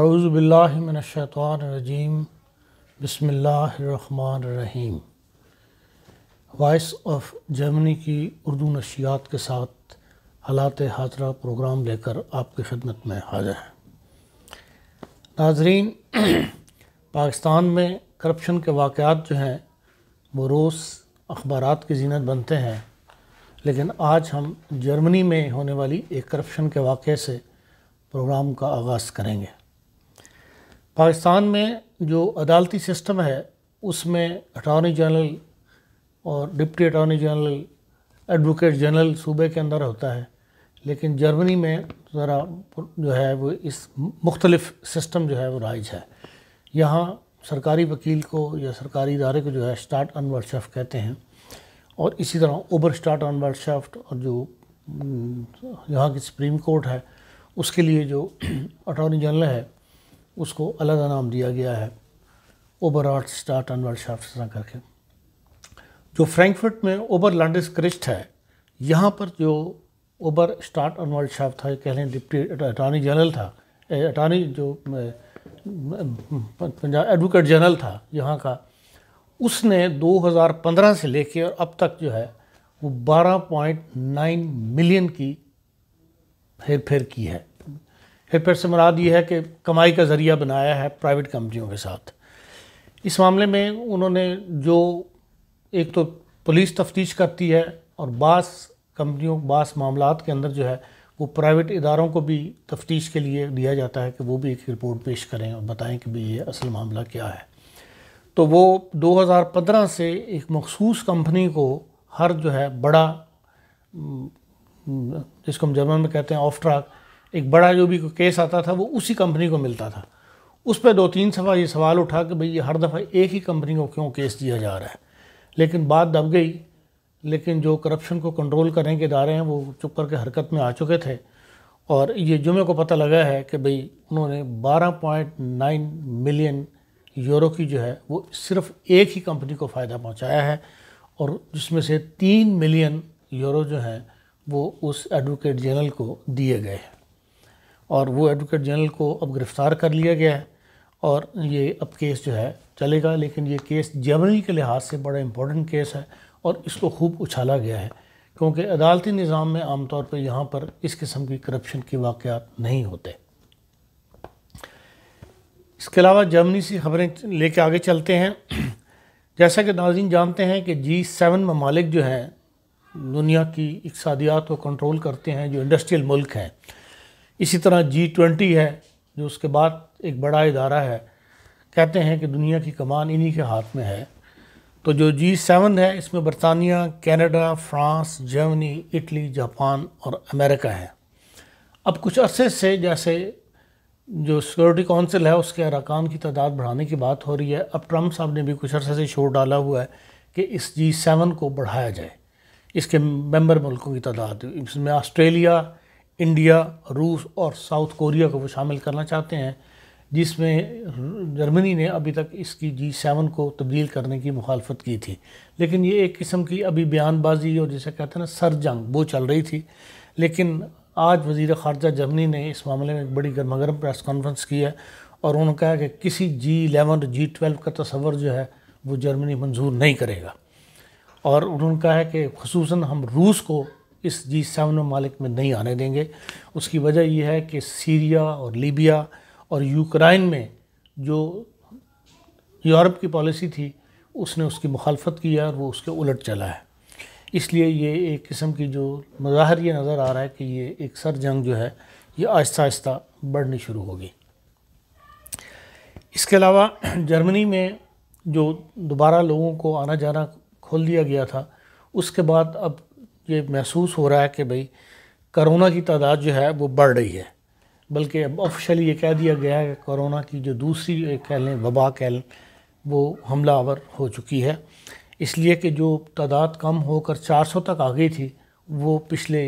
आउज़बिल्लिमिनशैतरजीम बसमीम voice of Germany की उर्दू नशियात के साथ हालात हाजरा प्रोग्राम लेकर आपकी खिदमत में हाजिर हैं नाजरीन पाकिस्तान में करप्शन के वाक़ात जो हैं वो रोज़ अखबार की जीनत बनते हैं लेकिन आज हम जर्मनी में होने वाली एक करप्शन के वाक़े से प्रोग्राम का आगाज़ करेंगे पाकिस्तान में जो अदालती सिस्टम है उसमें अटॉर्नी जनरल और deputy attorney general advocate general सूबे के अंदर होता है लेकिन जर्मनी में ज़रा जो है वो इस मुख्तलफ सिस्टम जो है वो राइज है यहाँ सरकारी वकील को या सरकारी इदारे को जो है स्टार्ट अनवर्ड शेफ कहते हैं और इसी तरह ओबर स्टार्ट अनवर्ड शेफ्ट और जो हम्म, यहाँ की सुप्रीम कोर्ट है उसके लिए जो अटॉर्नी जनरल है उसको अलग नाम दिया गया है ओबर आर्ट स्टार्ट अनवर्ड शाफ्ट करके जो फ्रैंकफर्ट में ओबर लैंडिस क्रिस्ट है यहाँ पर जो ओबर स्टार्ट अनवर्ल्ड शाफ था कह लें डिप्टी अटॉर्नी जनरल था अटॉर्नी जो पंजाब एडवोकेट जनरल था यहाँ का उसने 2015 से लेके और अब तक जो है वो 12.9 मिलियन की हेर फेर की है फिर फिर से मुराद ये है कि कमाई का ज़रिया बनाया है प्राइवेट कंपनियों के साथ इस मामले में उन्होंने जो एक तो पुलिस तफ्तीश करती है और बास कंपनियों बास मामला के अंदर जो है वो प्राइवेट इदारों को भी तफ्तीश के लिए दिया जाता है कि वो भी एक रिपोर्ट पेश करें और बताएं कि भाई ये असल मामला क्या है तो वो 2015 से एक मखसूस कंपनी को हर जो है बड़ा जिसको हम जर्मन में कहते हैं ऑफ ट्रैक एक बड़ा जो भी केस आता था वो उसी कंपनी को मिलता था उस पर दो तीन सफ़ा ये सवाल उठा कि भाई ये हर दफ़ा एक ही कंपनी को क्यों केस दिया जा रहा है लेकिन बात दब गई लेकिन जो करप्शन को कंट्रोल करने के इदारे हैं वो चुप करके हरकत में आ चुके थे और ये जुमे को पता लगा है कि भाई उन्होंने 12.9 मिलियन यूरो की जो है वो सिर्फ एक ही कंपनी को फ़ायदा पहुंचाया है और जिसमें से तीन मिलियन यूरो जो हैं वो उस एडवोकेट जनरल को दिए गए हैं और वो एडवोकेट जनरल को अब गिरफ़्तार कर लिया गया है और ये अब केस जो है चलेगा लेकिन ये केस जर्मनी के लिहाज से बड़ा इम्पोर्टेंट केस है और इसको खूब उछाला गया है क्योंकि अदालती निज़ाम में आमतौर पर यहाँ पर इस किस्म की करप्शन के वाक़ नहीं होते इसके अलावा जर्मनी से खबरें लेके आगे चलते हैं जैसा कि नाजीन जानते हैं कि जी सेवन ममालिक जो हैं दुनिया की इकसादियात को कंट्रोल करते हैं जो इंडस्ट्रियल मुल्क हैं इसी तरह जी ट्वेंटी है जो उसके बाद एक बड़ा इदारा है कहते हैं कि दुनिया की कमान इन्हीं के हाथ में है तो जो जी सेवन है इसमें बरतानिया Canada France Germany Italy Japan और अमेरिका है अब कुछ अरसे से जैसे जो सिक्योरिटी काउंसिल है उसके अरकान की तादाद बढ़ाने की बात हो रही है अब ट्रंप साहब ने भी कुछ अरसे से शोर डाला हुआ है कि इस जी सेवन को बढ़ाया जाए इसके मेंबर मुल्कों की तादाद इसमें ऑस्ट्रेलिया इंडिया रूस और साउथ कोरिया को वो शामिल करना चाहते हैं जिसमें जर्मनी ने अभी तक इसकी जी सेवन को तब्दील करने की मुखालफत की थी लेकिन ये एक किस्म की अभी बयानबाजी और जिसे कहते हैं ना सर जंग वो चल रही थी लेकिन आज वजीर खारजा जर्मनी ने इस मामले में एक बड़ी गर्मागर्म प्रेस कॉन्फ्रेंस की है और उन्होंने कहा कि किसी जी इलेवन और जी ट्वेल्व का तस्वर जो है वो जर्मनी मंजूर नहीं करेगा और उन्होंने कहा है कि खसूस हम रूस को इस जी सेवन ममालिक में नहीं आने देंगे उसकी वजह यह है कि सीरिया और लीबिया और यूक्राइन में जो यूरोप की पॉलिसी थी उसने उसकी मुखालफत की है और वो उसके उलट चला है इसलिए ये एक किस्म की जो मज़ाहर ये नज़र आ रहा है कि ये एक सर जंग जो है ये आहिस्ता आहिस्ता बढ़नी शुरू होगी इसके अलावा जर्मनी में जो दोबारा लोगों को आना जाना खोल दिया गया था उसके बाद अब ये महसूस हो रहा है कि भाई करोना की तादाद जो है वो बढ़ रही है बल्कि अब ऑफिशली ये कह दिया गया है कि करोना की जो दूसरी कह लें वबा कह लें वो हमलावर हो चुकी है इसलिए कि जो तादाद कम होकर 400 तक आ गई थी वो पिछले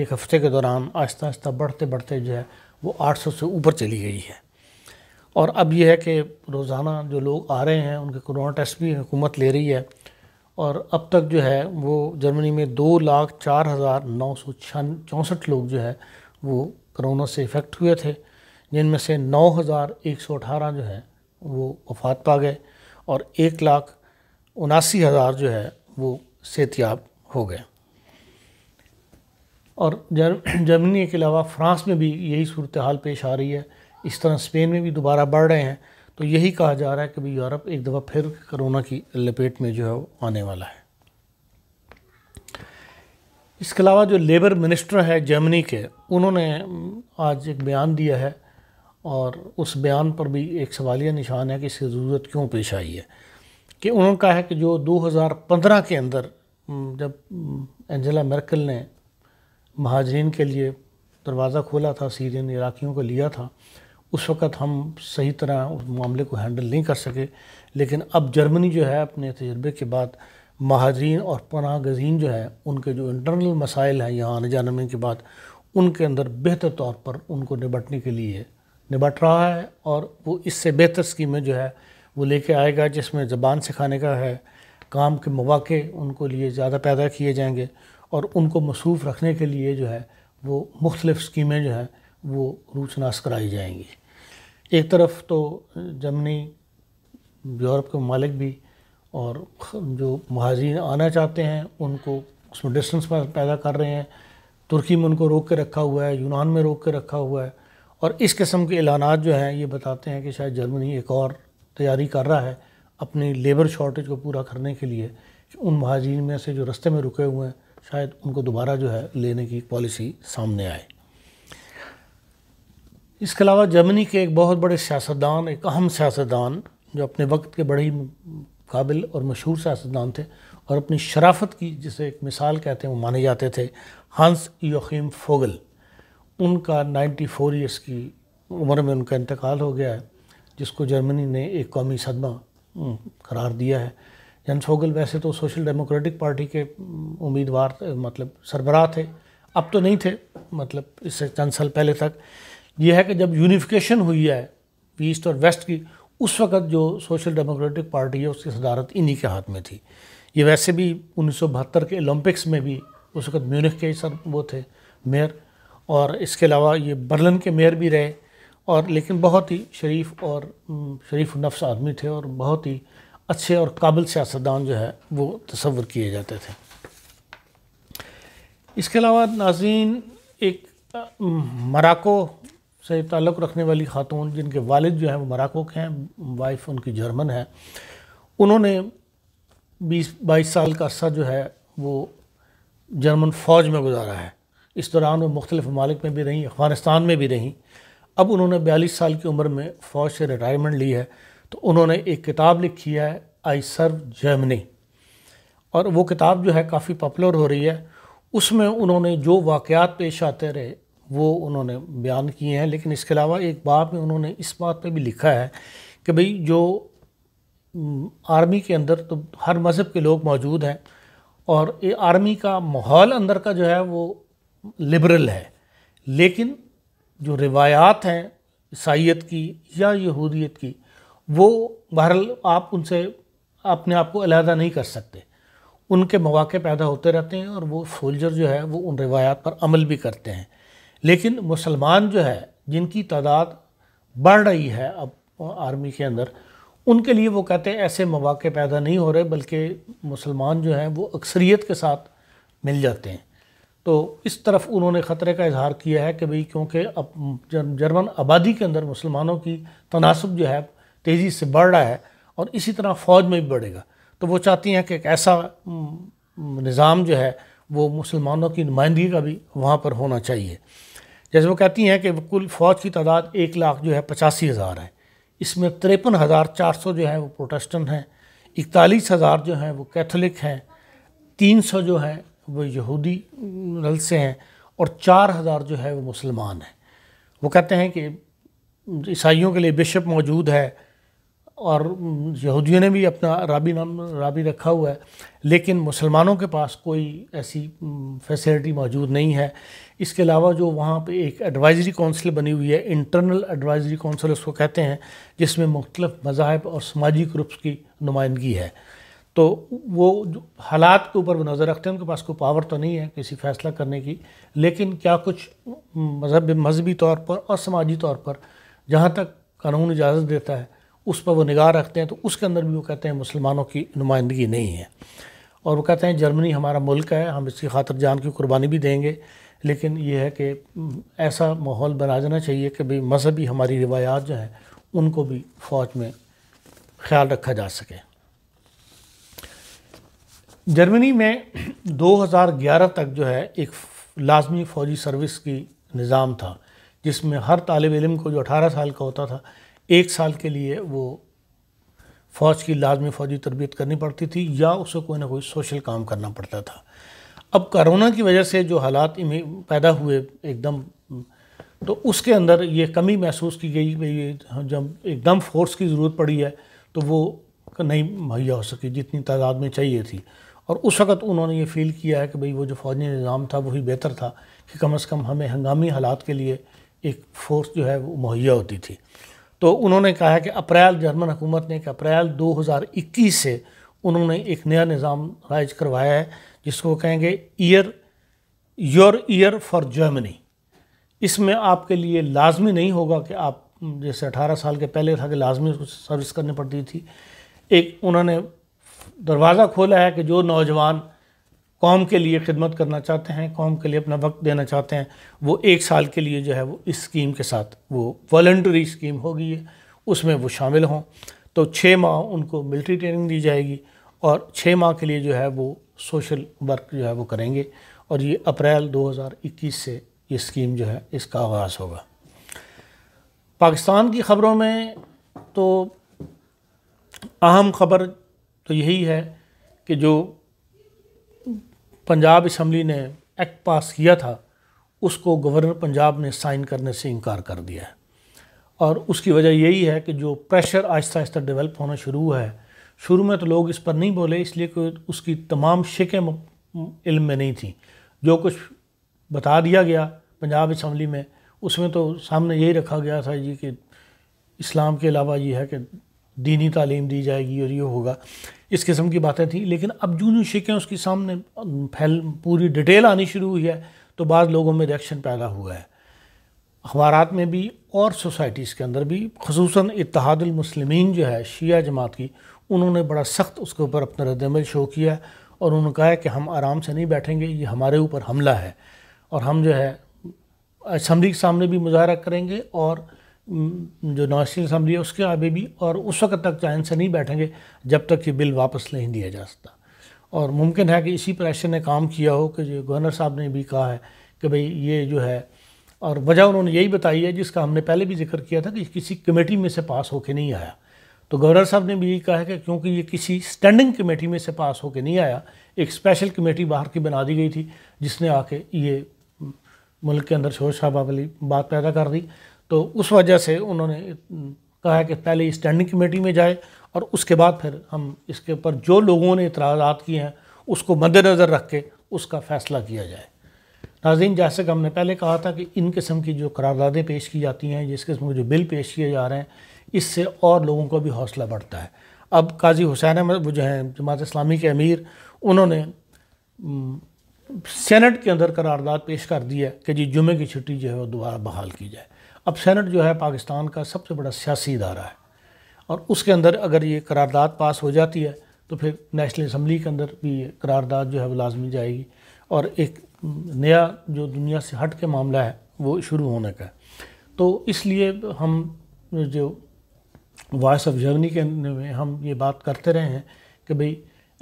एक हफ़्ते के दौरान आहिस्ता आहिस्ता बढ़ते बढ़ते जो है वो 800 से ऊपर चली गई है और अब यह है कि रोज़ाना जो लोग आ रहे हैं उनके कोरोना टेस्ट भी हुकूमत ले रही है और अब तक जो है वो जर्मनी में दो लाख चार हज़ार नौ सौ छन चौंसठ लोग जो है वो कोरोना से इफ़ेक्ट हुए थे जिनमें से नौ हज़ार एक सौ अठारह जो है वो वफात पा गए और एक लाख उनासी हज़ार जो है वो सेहतियाब हो गए और जर, जर्मनी के अलावा फ्रांस में भी यही सूरत हाल पेश आ रही है इस तरह स्पेन में भी दोबारा बढ़ रहे हैं तो यही कहा जा रहा है कि भाई यूरोप एक दफ़ा फिर कोरोना की लपेट में जो है वो आने वाला है इसके अलावा जो लेबर मिनिस्टर है जर्मनी के उन्होंने आज एक बयान दिया है और उस बयान पर भी एक सवालिया निशान है कि इसकी ज़रूरत क्यों पेश आई है कि उन्होंने कहा है कि जो 2015 के अंदर जब एंजेला मर्कल ने महाजरीन के लिए दरवाज़ा खोला था सीरियन इराक़ियों को लिया था उस वक़्त हम सही तरह उस मामले को हैंडल नहीं कर सके लेकिन अब जर्मनी जो है अपने तजर्बे के बाद महाजरीन और पना गजीन जो है उनके जो इंटरनल मसाइल हैं यहाँ आने जाने के बाद उनके अंदर बेहतर तौर पर उनको निपटने के लिए निपट रहा है और वो इससे बेहतर स्कीमें जो है वो लेके आएगा जिसमें ज़बान सिखाने का है काम के मौाक़े उनको लिए ज़्यादा पैदा किए जाएंगे और उनको मसरूफ़ रखने के लिए जो है वो मुख्तलिफ़ स्कीमें जो हैं वो रूचनास कराई जाएंगी एक तरफ तो जर्मनी यूरोप के मालिक भी और जो महाजीन आना चाहते हैं उनको उसमें डिस्टेंस पैदा कर रहे हैं तुर्की में उनको रोक के रखा हुआ है यूनान में रोक के रखा हुआ है और इस किस्म के ऐलाना जो हैं ये बताते हैं कि शायद जर्मनी एक और तैयारी कर रहा है अपनी लेबर शॉर्टेज को पूरा करने के लिए उन महाजीन में से जो रस्ते में रुके हुए हैं शायद उनको दोबारा जो है लेने की पॉलिसी सामने आए इसके अलावा जर्मनी के एक बहुत बड़े सियासतदान एक अहम सियासतदान जो अपने वक्त के बड़े ही काबिल और मशहूर सियासतदान थे और अपनी शराफत की जिसे एक मिसाल कहते हैं वो माने जाते थे हंस योखीम फोगल उनका 94 फोर ईयर्स की उम्र में उनका इंतकाल हो गया है जिसको जर्मनी ने एक कौमी सदमा करार दिया है जन फोगल वैसे तो सोशल डेमोक्रेटिक पार्टी के उम्मीदवार मतलब सरबराह थे अब तो नहीं थे मतलब इससे चंद साल पहले तक यह है कि जब यूनिफिकेशन हुई है ईस्ट और वेस्ट की उस वक्त जो सोशल डेमोक्रेटिक पार्टी है उसकी सदारत इन्हीं के हाथ में थी ये वैसे भी उन्नीस के ओलंपिक्स में भी उस वक्त म्यूनिख के सर वो थे मेयर और इसके अलावा ये बर्लिन के मेयर भी रहे और लेकिन बहुत ही शरीफ और शरीफ नफ्स आदमी थे और बहुत ही अच्छे और काबिल सियासतदान जो है वो तस्वर किए जाते थे इसके अलावा नाजीन एक मराको से ताल्लुक़ रखने वाली खातून जिनके वालिद जो हैं वो मराको के हैं वाइफ उनकी जर्मन है उन्होंने बीस बाईस साल का अरसा जो है वो जर्मन फ़ौज में गुजारा है इस दौरान वो मुख्तलिफ ममालिक में भी रहीं अफ़गानिस्तान में भी रहीं अब उन्होंने बयालीस साल की उम्र में फ़ौज से रिटायरमेंट ली है तो उन्होंने एक किताब लिखी है आई सर्व जर्मनी और वो किताब जो है काफ़ी पॉपुलर हो रही है उसमें उन्होंने जो वाक़ात पेश आते रहे वो उन्होंने बयान किए हैं लेकिन इसके अलावा एक बार में उन्होंने इस बात पे भी लिखा है कि भाई जो आर्मी के अंदर तो हर मज़हब के लोग मौजूद हैं और ये आर्मी का माहौल अंदर का जो है वो लिबरल है लेकिन जो रिवायात हैं ईसाइत की या यहूदियत की वो बहरल आप उनसे अपने आप को अलहदा नहीं कर सकते उनके मौाक़े पैदा होते रहते हैं और वो सोल्जर जो है वो उन रिवायात पर अमल भी करते हैं लेकिन मुसलमान जो है जिनकी तादाद बढ़ रही है अब आर्मी के अंदर उनके लिए वो कहते हैं ऐसे मौाक़े पैदा नहीं हो रहे बल्कि मुसलमान जो हैं वो अक्सरीत के साथ मिल जाते हैं तो इस तरफ उन्होंने ख़तरे का इजहार किया है कि भाई क्योंकि अब जर्मन आबादी के अंदर मुसलमानों की तनासब जो है तेज़ी से बढ़ रहा है और इसी तरह फ़ौज में भी बढ़ेगा तो वो चाहती हैं कि एक ऐसा निज़ाम जो है वो मुसलमानों की नुमाइंदगी का भी वहाँ पर होना चाहिए जैसे वो कहती हैं कि कुल फ़ौज की तादाद एक लाख जो है पचासी हज़ार है इसमें तिरपन हज़ार चार सौ जो है वो प्रोटेस्टेंट हैं इकतालीस हज़ार जो हैं वो कैथोलिक हैं तीन सौ जो हैं वो यहूदी नल से हैं और चार हज़ार जो है वो मुसलमान हैं वो कहते हैं कि ईसाइयों के लिए बिशप मौजूद है और यहूदियों ने भी अपना राबी नाम राबी रखा हुआ है लेकिन मुसलमानों के पास कोई ऐसी फैसिलिटी मौजूद नहीं है इसके अलावा जो वहाँ पे एक एडवाइजरी काउंसिल बनी हुई है इंटरनल एडवाइजरी काउंसिल उसको कहते हैं जिसमें मुख्तलिफ मजाहब और समाजी ग्रुप्स की नुमाइंदगी है तो वो हालात के ऊपर वो नज़र रखते हैं उनके पास कोई पावर तो नहीं है किसी फैसला करने की लेकिन क्या कुछ मजहब मजहबी तौर पर और समाजी तौर पर जहाँ तक कानून इजाज़त देता है उस पर वो निगाह रखते हैं तो उसके अंदर भी वो कहते हैं मुसलमानों की नुमाइंदगी नहीं है और वो कहते हैं जर्मनी हमारा मुल्क है हम इसकी खातर जान की कुर्बानी भी देंगे लेकिन यह है कि ऐसा माहौल बना देना चाहिए कि भाई मजहबी हमारी रिवायात जो हैं उनको भी फ़ौज में ख्याल रखा जा सके जर्मनी में 2011 तक जो है एक लाजमी फ़ौजी सर्विस की निज़ाम था जिसमें हर तालब इलम को जो 18 साल का होता था एक साल के लिए वो फ़ौज की लाजमी फ़ौजी तरबियत करनी पड़ती थी या उसे कोई ना कोई सोशल काम करना पड़ता था अब कोरोना की वजह से जो हालात पैदा हुए एकदम तो उसके अंदर ये कमी महसूस की गई जब एकदम फोर्स की ज़रूरत पड़ी है तो वो नहीं मुहैया हो सकी जितनी तादाद में चाहिए थी और उस वक़्त उन्होंने ये फील किया है कि भाई वो जो फ़ौजी निज़ाम था वही बेहतर था कि कम अज़ कम हमें हंगामी हालात के लिए एक फ़ोर्स जो है वो मुहैया होती थी तो उन्होंने कहा है कि अप्रैल जर्मन हुकूमत ने कि अप्रैल 2021 से उन्होंने एक नया निज़ाम राइज करवाया है जिसको कहेंगे year your year for Germany इसमें आपके लिए लाजमी नहीं होगा कि आप जैसे अठारह साल के पहले था कि लाजमी सर्विस करनी पड़ती थी एक उन्होंने दरवाज़ा खोला है कि जो नौजवान कौम के लिए खिदमत करना चाहते हैं कौम के लिए अपना वक्त देना चाहते हैं वो एक साल के लिए जो है वो इस स्कीम के साथ वो वॉल्ट्री स्कीम होगी है उसमें वो शामिल हों तो छः माह उनको मिल्ट्री ट्रेनिंग दी जाएगी और छः माह के लिए जो है वो सोशल वर्क जो है वो करेंगे और ये अप्रैल 2021 से ये स्कीम जो है इसका आगाज़ होगा पाकिस्तान की ख़बरों में तो अहम ख़बर तो यही है कि जो पंजाब इसम्बली ने एक्ट पास किया था उसको गवर्नर पंजाब ने साइन करने से इनकार कर दिया है और उसकी वजह यही है कि जो प्रेशर आहिस्ता आहिस्ता डेवलप होना शुरू हुआ है शुरू में तो लोग इस पर नहीं बोले इसलिए कि उसकी तमाम शिकें इल्म में नहीं थी जो कुछ बता दिया गया पंजाब इसम्बली में उसमें तो सामने यही रखा गया था जी कि इस्लाम के अलावा ये है कि दीनी तालीम दी जाएगी और ये होगा इस किस्म की बातें थी लेकिन अब जो शिकें उसके सामने फैल पूरी डिटेल आनी शुरू हुई है तो बाद लोगों में रिएक्शन पैदा हुआ है अखबार में भी और सोसाइटीज़ के अंदर भी खसूस इतिहादमसलमिन जो है शिया जमात की उन्होंने बड़ा सख्त उसके ऊपर अपना रद्दमल शो किया और उन्होंने कहा कि हम आराम से नहीं बैठेंगे ये हमारे ऊपर हमला है और हम जो है असम्बली के सामने भी मुजाहरा करेंगे और जो नौशीन असम्बली है उसके आगे भी और उस वक्त तक चैन से नहीं बैठेंगे जब तक ये बिल वापस नहीं दिया जा सकता और मुमकिन है कि इसी प्रेशर ने काम किया हो कि जो गवर्नर साहब ने भी कहा है कि भाई ये जो है और वजह उन्होंने यही बताई है जिसका हमने पहले भी जिक्र किया था कि किसी कमेटी में से पास होके नहीं आया तो गवर्नर साहब ने भी यही कहा है कि क्योंकि ये किसी स्टैंडिंग कमेटी में से पास होकर नहीं आया एक स्पेशल कमेटी बाहर की बना दी गई थी जिसने आके ये मुल्क के अंदर शोर शराबा वाली बात पैदा कर दी तो उस वजह से उन्होंने कहा है कि पहले स्टैंडिंग कमेटी में जाए और उसके बाद फिर हम इसके ऊपर जो लोगों ने इतराज़ात किए हैं उसको मद्दनज़र रख के उसका फ़ैसला किया जाए नाजीन जैसे कि हमने पहले कहा था कि इन किस्म की जो करारदादें पेश की जाती हैं जिस किस्म के जो बिल पेश किए जा रहे हैं इससे और लोगों का भी हौसला बढ़ता है अब काजी हुसैन अहमद जो हैं जमात इस्लामी के अमीर उन्होंने सेनेट के अंदर करारदाद पेश कर दी है कि जी जुमे की छुट्टी जो है वो दोबारा बहाल की जाए अब सेनेट जो है पाकिस्तान का सबसे बड़ा सियासी इदारा है और उसके अंदर अगर ये करारदाद पास हो जाती है तो फिर नेशनल असम्बली के अंदर भी ये करारदाद जो है वो लाजमी जाएगी और एक नया जो दुनिया से हट के मामला है वो शुरू होने का है तो इसलिए हम जो वॉइस ऑफ जर्मनी के में हम ये बात करते रहे हैं कि भाई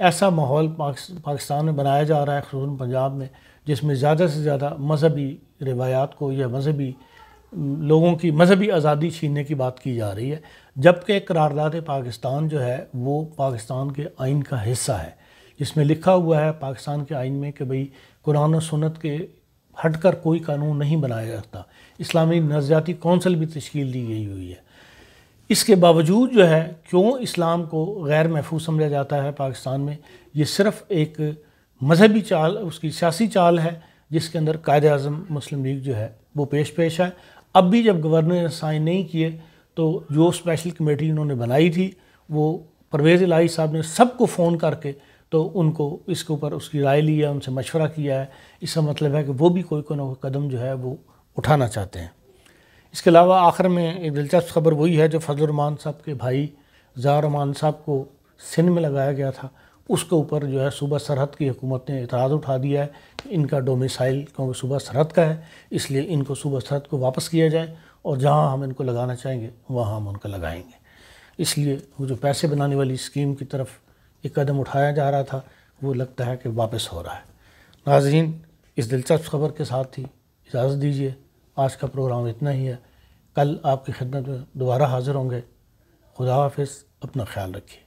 ऐसा माहौल पाकिस्तान में बनाया जा रहा है खसूस पंजाब में जिसमें ज़्यादा से ज़्यादा मजहबी रिवायात को या मजहबी लोगों की मजहबी आज़ादी छीनने की बात की जा रही है जबकि करारदाद पाकिस्तान जो है वो पाकिस्तान के आइन का हिस्सा है जिसमें लिखा हुआ है पाकिस्तान के आइन में कि भाई कुरान और सुनत के हट कर कोई कानून नहीं बनाया जाता इस्लामी नज़रियाती कौंसिल भी तश्कील दी गई हुई है इसके बावजूद जो है क्यों इस्लाम को गैर महफूज समझा जाता है पाकिस्तान में ये सिर्फ एक मजहबी चाल उसकी सियासी चाल है जिसके अंदर कायद अजम मुस्लिम लीग जो है वो पेश पेश है अब भी जब गवर्नर ने साइन नहीं किए तो जो स्पेशल कमेटी इन्होंने बनाई थी वो परवेज़ इलाही साहब ने सबको फ़ोन करके तो उनको इसके ऊपर उसकी राय ली है उनसे मशवरा किया है इसका मतलब है कि वो भी कोई कोई ना कोई कदम जो है वो उठाना चाहते हैं इसके अलावा आखिर में एक दिलचस्प खबर वही है जो फजलरमान साहब के भाई ज़ारमान साहब को सिंध में लगाया गया था उसके ऊपर जो है सूबा सरहद की हुकूमत ने इतराज़ उठा दिया है कि इनका डोमिसाइल क्योंकि सूबा सरहद का है इसलिए इनको सूबा सरहद को वापस किया जाए और जहां हम इनको लगाना चाहेंगे वहां हम उनका लगाएंगे इसलिए वो जो पैसे बनाने वाली स्कीम की तरफ एक कदम उठाया जा रहा था वो लगता है कि वापस हो रहा है नाजीन इस दिलचस्प खबर के साथ ही इजाज़त दीजिए आज का प्रोग्राम इतना ही है कल आपकी खिदमत में दोबारा हाज़िर होंगे खुदा हाफिज़ अपना ख्याल रखिए